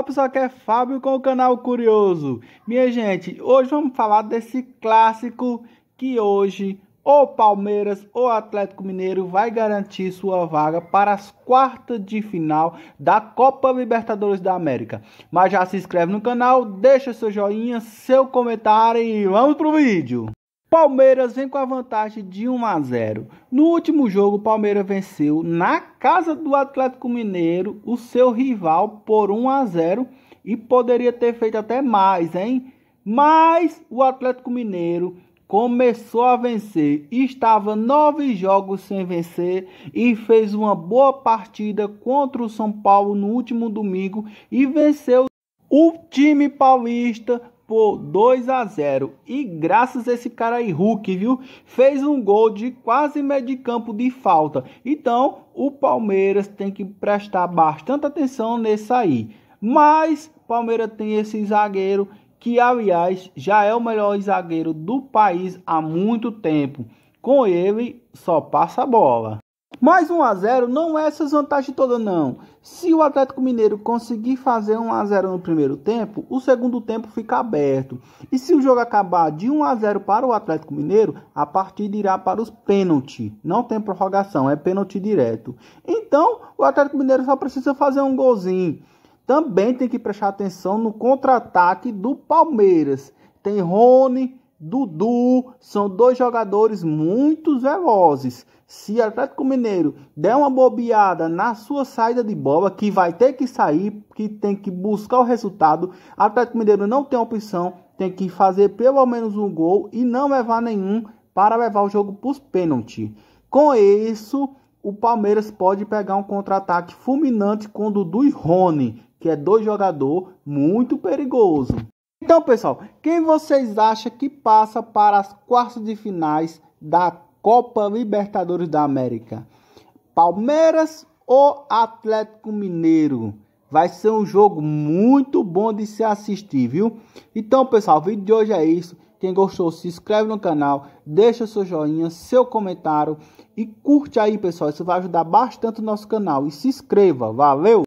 Pop, pessoal, aqui é Fábio com o canal Curioso. Minha gente, hoje vamos falar desse clássico que hoje ou Palmeiras ou Atlético Mineiro vai garantir sua vaga para as quartas de final da Copa Libertadores da América. Mas já se inscreve no canal, deixa seu joinha, seu comentário e vamos pro vídeo. Palmeiras vem com a vantagem de 1 a 0. No último jogo, o Palmeiras venceu na casa do Atlético Mineiro o seu rival por 1 a 0 e poderia ter feito até mais, hein? Mas o Atlético Mineiro começou a vencer, estava nove jogos sem vencer e fez uma boa partida contra o São Paulo no último domingo e venceu o time paulista por 2 a 0. E graças a esse cara aí, Hulk, viu? Fez um gol de quase meio de campo de falta. Então, o Palmeiras tem que prestar bastante atenção nesse aí. Mas, Palmeiras tem esse zagueiro que, aliás, já é o melhor zagueiro do país há muito tempo. Com ele, só passa a bola. Mais 1 a 0 não é essas vantagens todas não. Se o Atlético Mineiro conseguir fazer 1 a 0 no primeiro tempo, o segundo tempo fica aberto. E se o jogo acabar de 1 a 0 para o Atlético Mineiro, a partida irá para os pênaltis. Não tem prorrogação, é pênalti direto. Então, o Atlético Mineiro só precisa fazer um golzinho. Também tem que prestar atenção no contra-ataque do Palmeiras. Tem Rony, Dudu são dois jogadores muito velozes. Se o Atlético Mineiro der uma bobeada na sua saída de bola, que vai ter que sair, que tem que buscar o resultado, o Atlético Mineiro não tem opção, tem que fazer pelo menos um gol e não levar nenhum para levar o jogo para os pênaltis. Com isso, o Palmeiras pode pegar um contra-ataque fulminante com Dudu e Rony, que é dois jogadores muito perigoso. Então, pessoal, quem vocês acham que passa para as quartas de finais da Copa Libertadores da América? Palmeiras ou Atlético Mineiro? Vai ser um jogo muito bom de se assistir, viu? Então, pessoal, o vídeo de hoje é isso. Quem gostou, se inscreve no canal, deixa seu joinha, seu comentário e curte aí, pessoal. Isso vai ajudar bastante o nosso canal. E se inscreva, valeu!